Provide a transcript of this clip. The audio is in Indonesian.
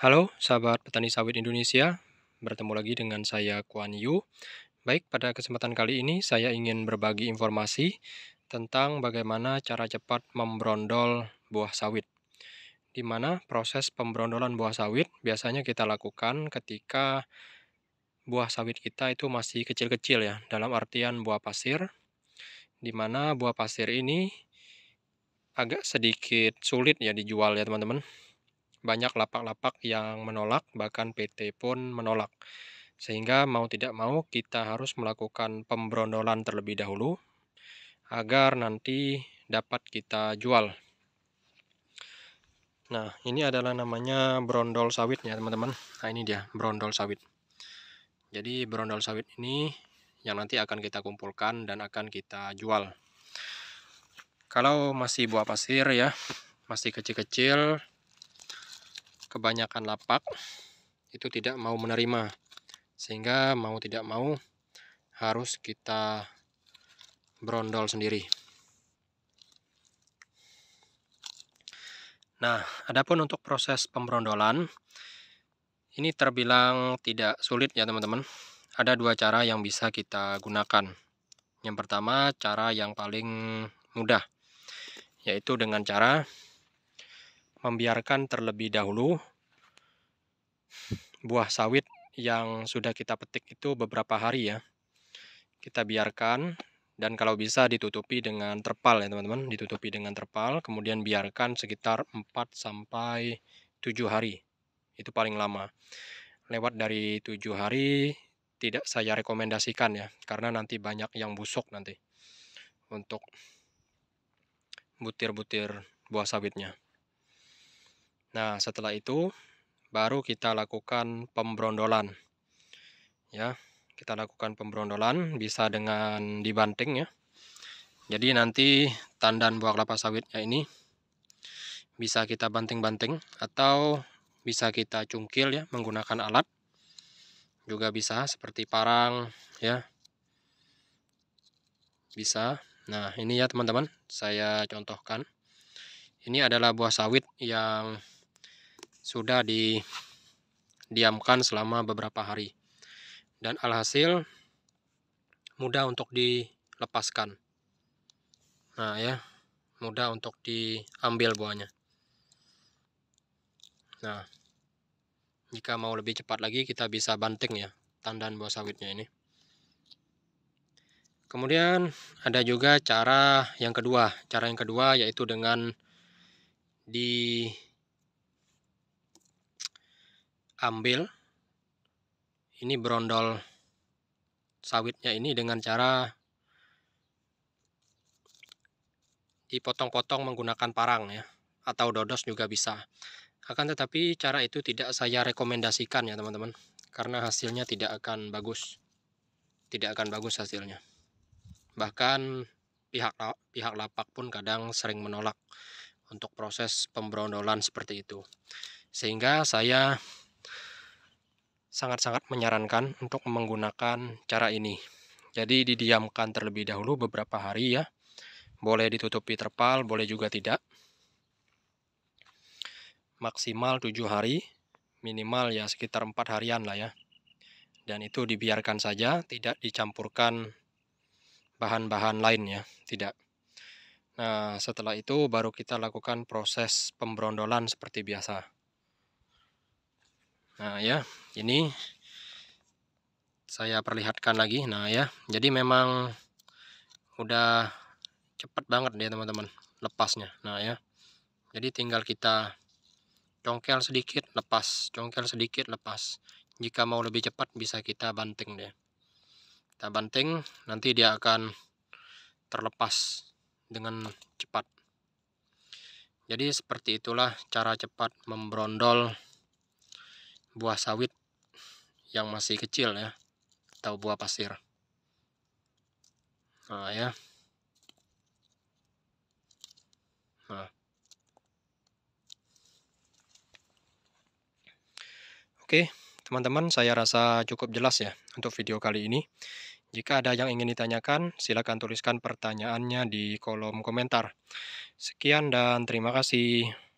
Halo sahabat petani sawit Indonesia, bertemu lagi dengan saya Kuan Yu. Baik, pada kesempatan kali ini saya ingin berbagi informasi tentang bagaimana cara cepat membrondol buah sawit. Di mana proses pembrondolan buah sawit biasanya kita lakukan ketika buah sawit kita itu masih kecil-kecil ya, dalam artian buah pasir. Di mana buah pasir ini agak sedikit sulit ya dijual ya teman-teman banyak lapak-lapak yang menolak, bahkan PT pun menolak. Sehingga mau tidak mau kita harus melakukan pemberondolan terlebih dahulu agar nanti dapat kita jual. Nah, ini adalah namanya brondol sawit ya teman-teman. Nah, ini dia brondol sawit. Jadi brondol sawit ini yang nanti akan kita kumpulkan dan akan kita jual. Kalau masih buah pasir ya, masih kecil-kecil, kebanyakan lapak itu tidak mau menerima sehingga mau tidak mau harus kita berondol sendiri nah adapun untuk proses pemberondolan ini terbilang tidak sulit ya teman-teman ada dua cara yang bisa kita gunakan yang pertama cara yang paling mudah yaitu dengan cara membiarkan terlebih dahulu buah sawit yang sudah kita petik itu beberapa hari ya. Kita biarkan dan kalau bisa ditutupi dengan terpal ya teman-teman, ditutupi dengan terpal kemudian biarkan sekitar 4 sampai 7 hari. Itu paling lama. Lewat dari 7 hari tidak saya rekomendasikan ya karena nanti banyak yang busuk nanti untuk butir-butir buah sawitnya. Nah, setelah itu baru kita lakukan pembrondolan. Ya, kita lakukan pembrondolan bisa dengan dibanting ya. Jadi nanti tandan buah kelapa sawitnya ini bisa kita banting-banting atau bisa kita cungkil ya menggunakan alat. Juga bisa seperti parang ya. Bisa. Nah, ini ya teman-teman, saya contohkan. Ini adalah buah sawit yang sudah didiamkan selama beberapa hari. Dan alhasil mudah untuk dilepaskan. Nah ya, mudah untuk diambil buahnya. Nah, jika mau lebih cepat lagi kita bisa banting ya tandan buah sawitnya ini. Kemudian ada juga cara yang kedua. Cara yang kedua yaitu dengan di ambil ini berondol sawitnya ini dengan cara dipotong-potong menggunakan parang ya atau dodos juga bisa akan tetapi cara itu tidak saya rekomendasikan ya teman-teman karena hasilnya tidak akan bagus tidak akan bagus hasilnya bahkan pihak pihak lapak pun kadang sering menolak untuk proses pemberondolan seperti itu sehingga saya sangat-sangat menyarankan untuk menggunakan cara ini. Jadi didiamkan terlebih dahulu beberapa hari ya. Boleh ditutupi terpal, boleh juga tidak. Maksimal 7 hari, minimal ya sekitar 4 harian lah ya. Dan itu dibiarkan saja, tidak dicampurkan bahan-bahan lain ya, tidak. Nah, setelah itu baru kita lakukan proses pemberondolan seperti biasa nah ya ini saya perlihatkan lagi nah ya jadi memang udah cepet banget dia teman-teman lepasnya nah ya jadi tinggal kita congkel sedikit lepas congkel sedikit lepas jika mau lebih cepat bisa kita banting deh kita banting nanti dia akan terlepas dengan cepat jadi seperti itulah cara cepat membrondol buah sawit yang masih kecil ya atau buah pasir nah ya nah oke teman-teman saya rasa cukup jelas ya untuk video kali ini jika ada yang ingin ditanyakan, silakan tuliskan pertanyaannya di kolom komentar. Sekian dan terima kasih.